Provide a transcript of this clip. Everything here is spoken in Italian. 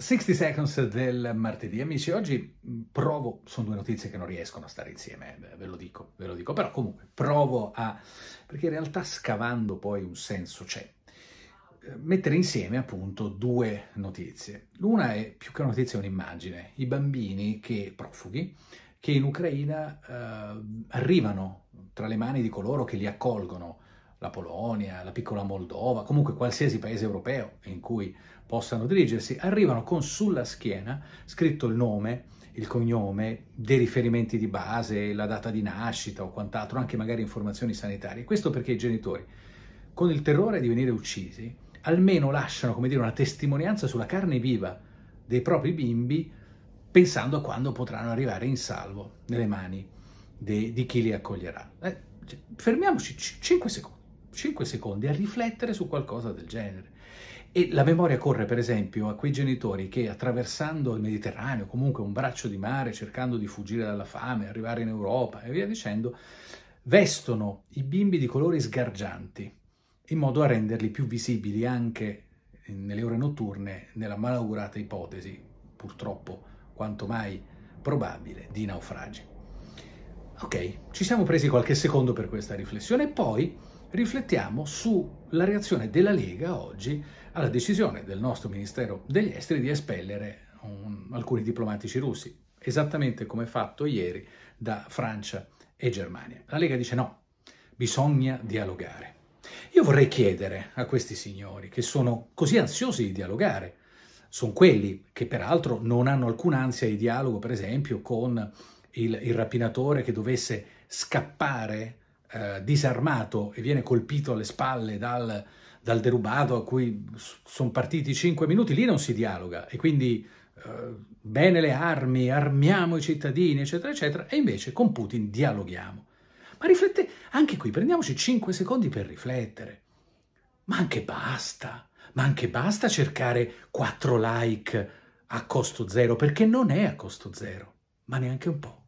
60 Seconds del martedì, amici. Oggi provo, sono due notizie che non riescono a stare insieme, eh, ve lo dico, ve lo dico, però comunque provo a, perché in realtà scavando poi un senso c'è, eh, mettere insieme appunto due notizie. L'una è più che una notizia, è un'immagine, i bambini che profughi, che in Ucraina eh, arrivano tra le mani di coloro che li accolgono la Polonia, la piccola Moldova, comunque qualsiasi paese europeo in cui possano dirigersi, arrivano con sulla schiena scritto il nome, il cognome, dei riferimenti di base, la data di nascita o quant'altro, anche magari informazioni sanitarie. Questo perché i genitori, con il terrore di venire uccisi, almeno lasciano, come dire, una testimonianza sulla carne viva dei propri bimbi pensando a quando potranno arrivare in salvo nelle mani de, di chi li accoglierà. Eh, cioè, fermiamoci 5 secondi. 5 secondi a riflettere su qualcosa del genere. E la memoria corre, per esempio, a quei genitori che attraversando il Mediterraneo, comunque un braccio di mare, cercando di fuggire dalla fame, arrivare in Europa e via dicendo, vestono i bimbi di colori sgargianti in modo a renderli più visibili anche nelle ore notturne nella malaugurata ipotesi, purtroppo quanto mai probabile, di naufragi. Ok, ci siamo presi qualche secondo per questa riflessione e poi riflettiamo sulla reazione della Lega oggi alla decisione del nostro Ministero degli Esteri di espellere un, alcuni diplomatici russi, esattamente come fatto ieri da Francia e Germania. La Lega dice no, bisogna dialogare. Io vorrei chiedere a questi signori che sono così ansiosi di dialogare, sono quelli che peraltro non hanno alcuna ansia di dialogo, per esempio, con il, il rapinatore che dovesse scappare eh, disarmato e viene colpito alle spalle dal, dal derubato a cui sono partiti cinque minuti, lì non si dialoga e quindi eh, bene le armi, armiamo i cittadini, eccetera, eccetera, e invece con Putin dialoghiamo. Ma riflette, anche qui prendiamoci cinque secondi per riflettere. Ma anche basta, ma anche basta cercare quattro like a costo zero, perché non è a costo zero, ma neanche un po'.